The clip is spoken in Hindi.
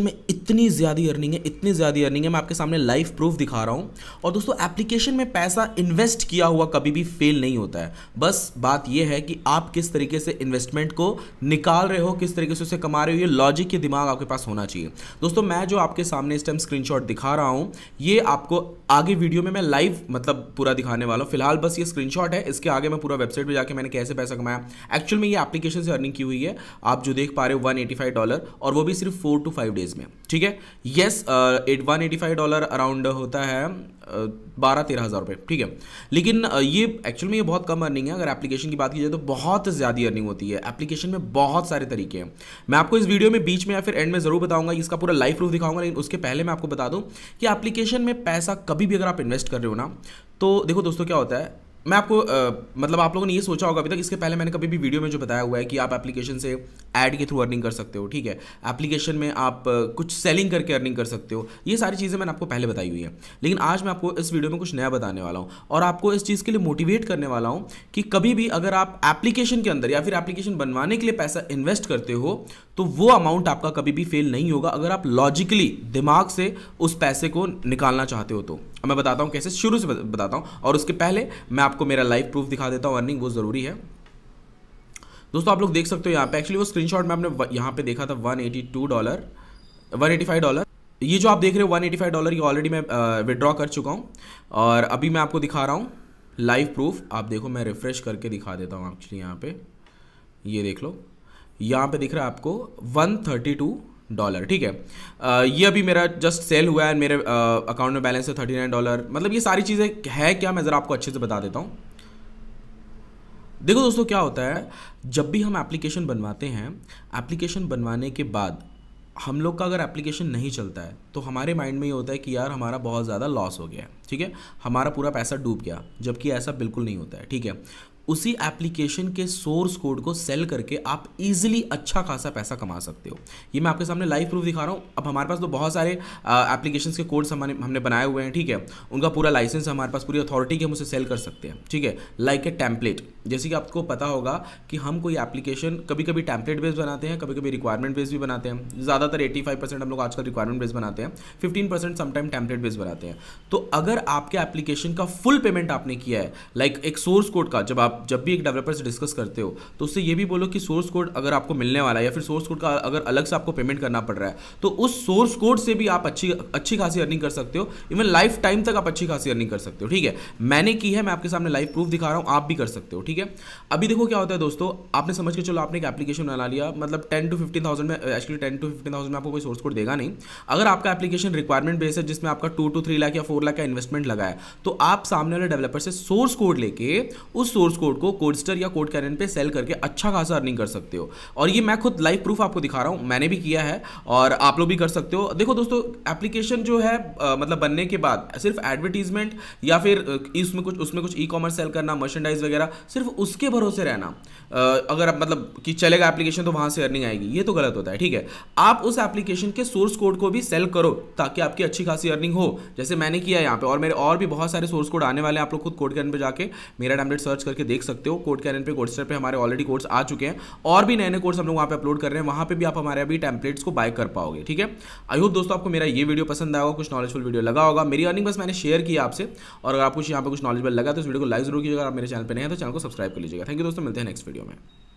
में इतनी ज़्यादा अर्निंग है इतनी ज़्यादा अर्निंग है मैं आपके सामने लाइव प्रूफ दिखा रहा हूँ और दोस्तों एप्लीकेशन में पैसा इन्वेस्ट किया हुआ कभी भी फेल नहीं होता है बस बात यह है कि आप किस तरीके से इन्वेस्टमेंट को निकाल रहे हो किस तरीके से उसे कमा रहे हो ये लॉजिक के दिमाग आपके पास होना चाहिए दोस्तों मैं जो आपके सामने इस टाइम स्क्रीन दिखा रहा हूँ ये आपको आगे वीडियो में मैं लाइव मतलब पूरा दिखाने वाला हूँ फिलहाल बस ये स्क्रीनशॉट है इसके आगे मैं पूरा वेबसाइट पर जाकर मैंने कैसे पैसा कमाया एक्चुअल में ये एप्लीकेशन से अर्निंग की हुई है आप जो देख पा रहे हो वन डॉलर और वो भी सिर्फ फोर टू फाइव डेज में ठीक है yes at one eighty five dollar around होता है uh, बारह तेरह हज़ार रुपये ठीक है लेकिन uh, ये एक्चुअल में ये बहुत कम अर्निंग है अगर एप्लीकेशन की बात की जाए तो बहुत ज़्यादा अर्निंग होती है एप्लीकेशन में बहुत सारे तरीके हैं मैं आपको इस वीडियो में बीच में या फिर एंड में ज़रूर बताऊंगा इसका पूरा लाइफ प्रूफ दिखाऊंगा लेकिन उसके पहले मैं आपको बता दूँ कि एप्लीकेशन में पैसा कभी भी अगर आप इन्वेस्ट कर रहे हो ना तो देखो दोस्तों क्या होता है मैं आपको आ, मतलब आप लोगों ने ये सोचा होगा अभी तक इसके पहले मैंने कभी भी वीडियो में जो बताया हुआ है कि आप एप्लीकेशन से ऐड के थ्रू अर्निंग कर सकते हो ठीक है एप्लीकेशन में आप कुछ सेलिंग करके अर्निंग कर सकते हो ये सारी चीज़ें मैंने आपको पहले बताई हुई हैं लेकिन आज मैं आपको इस वीडियो में कुछ नया बताने वाला हूँ और आपको इस चीज़ के लिए मोटिवेट करने वाला हूँ कि कभी भी अगर आप एप्लीकेशन के अंदर या फिर एप्लीकेशन बनवाने के लिए पैसा इन्वेस्ट करते हो तो वो अमाउंट आपका कभी भी फेल नहीं होगा अगर आप लॉजिकली दिमाग से उस पैसे को निकालना चाहते हो तो मैं बताता हूँ कैसे शुरू से बताता हूँ और उसके पहले मैं आपको मेरा लाइव प्रूफ दिखा देता हूँ अर्निंग वो ज़रूरी है दोस्तों आप लोग देख सकते हो यहाँ पे एक्चुअली वो स्क्रीन शॉट में आपने यहाँ पे देखा था टू डॉलर फाइव डॉलर ये जो आप देख रहे हो फाइव डॉलर ये ऑलरेडी मैं विदड्रॉ uh, कर चुका हूँ और अभी मैं आपको दिखा रहा हूँ लाइव प्रूफ आप देखो मैं रिफ़्रेश करके दिखा देता हूँ एक्चुअली यहाँ पे ये देख लो यहाँ पे दिख रहा है आपको 132 डॉलर ठीक है ये अभी मेरा जस्ट सेल हुआ है मेरे अकाउंट में बैलेंस है थर्टी नाइन डॉलर मतलब ये सारी चीज़ें है क्या मैं ज़रा आपको अच्छे से बता देता हूँ देखो दोस्तों क्या होता है जब भी हम एप्लीकेशन बनवाते हैं एप्लीकेशन बनवाने के बाद हम लोग का अगर एप्लीकेशन नहीं चलता है तो हमारे माइंड में ये होता है कि यार हमारा बहुत ज़्यादा लॉस हो गया है ठीक है हमारा पूरा पैसा डूब गया जबकि ऐसा बिल्कुल नहीं होता है ठीक है उसी एप्लीकेशन के सोर्स कोड को सेल करके आप इजीली अच्छा खासा पैसा कमा सकते हो ये मैं आपके सामने लाइव प्रूफ दिखा रहा हूँ अब हमारे पास तो बहुत सारे एप्लीकेशन के कोड्स हमारे हमने बनाए हुए हैं ठीक है उनका पूरा लाइसेंस हमारे पास पूरी अथॉरिटी के हम उसे सेल कर सकते हैं ठीक है लाइक ए टैम्पलेट जैसे कि आपको पता होगा कि हम कोई एप्लीकेशन कभी कभी टैम्पलेट बेस्ड बनाते हैं कभी कभी रिक्वायरमेंट बेस्ड भी बनाते हैं ज़्यादातर एटी परसेंट हम लोग आजकल रिक्वायरमेंट बेस्ड बनाते हैं fifteen percent sometime template based बनाते हैं तो अगर आपके एप्लीकेशन का फुल पेमेंट आपने किया है लाइक एक सोर्स कोड का जब आप आप जब भी एक डेवलपर से डिस्कस करते हो तो उससे ये भी बोलो कि सोर्स कोड अगर आपको मिलने वाला है या फिर सोर्स कोड का अगर अलग से आपको पेमेंट करना पड़ रहा है तो उस सोर्स कोड से भी आप अच्छी अच्छी खासी अर्निंग कर सकते हो इवन लाइफ टाइम तक आप अच्छी खासी अर्निंग कर सकते हो ठीक है मैंने की है मैं आपके सामने लाइव प्रूफ दिखा रहा हूँ आप भी कर सकते हो ठीक है अभी देखो क्या होता है दोस्तों आपने समझ के चलो आपने एक एप्लीकेशन बना लिया मतलब टेन टू फिफ्टीन थाउजेंड में actually ten to fifteen thousand में आपको कोई सोर्स कोड देगा नहीं अगर आपका एप्लीकेशन रिक्वायरमेंट बेस है जिसमें आपका टू टू थ्री लाख या फोर लाख का इन्वेस्टमेंट लगा है तो आप सामने वाले डेवलपर से सोर्स कोड लेके उस सोर्स कोड को कोडस्टर या कोड कैरन पे सेल करके अच्छा खासा अर्निंग कर सकते हो और ये मैं खुद लाइव प्रूफ आपको दिखा रहा हूँ मैंने भी किया है और आप लोग भी कर सकते हो देखो दोस्तों एप्लीकेशन जो है आ, मतलब बनने के बाद सिर्फ एडवर्टीजमेंट या फिर इसमें कुछ उसमें कुछ ई कॉमर्स सेल करना मर्चेंडाइज वगैरह सिर्फ उसके भरोसे रहना आ, अगर आप मतलब कि चलेगा एप्लीकेशन तो वहाँ से अर्निंग आएगी ये तो गलत होता है ठीक है आप उस एप्लीकेशन के सोर्स कोड को भी सेल करो ताकि आपकी अच्छी खासी अर्निंग हो जैसे मैंने किया यहाँ पे और मेरे और भी बहुत सारे सोर्स कोड आने वाले हैं आप लोग खुद कोड कैन पर जाके मेरा टैबलेट सर्च करके देख सकते हो कोड कैन पे कोर्सर पे हमारे ऑलरेडी कोर्स आ चुके हैं और भी नए नए कोर्स हम लोग वहाँ पे अपलोड कर रहे हैं वहाँ पे भी आप हमारे अभी टैम्पलेट्स को बाय कर पाओगे ठीक है आई होप दोस्तों आपको मेरा ये वीडियो पसंद आएगा कुछ नॉलेजफुल वीडियो लगा होगा मेरी अर्निंग बस मैंने शेयर किया आपसे और अगर आपको यहाँ पर कुछ नॉलेजबल लगा तो इस वीडियो को लाइक जरूर कीजिएगा आप मेरे चैनल पर नहीं है तो चैनल को सब्सक्राइब कर लीजिएगा थैंक यू दोस्तों मिलते हैं नेक्स्ट वीडियो में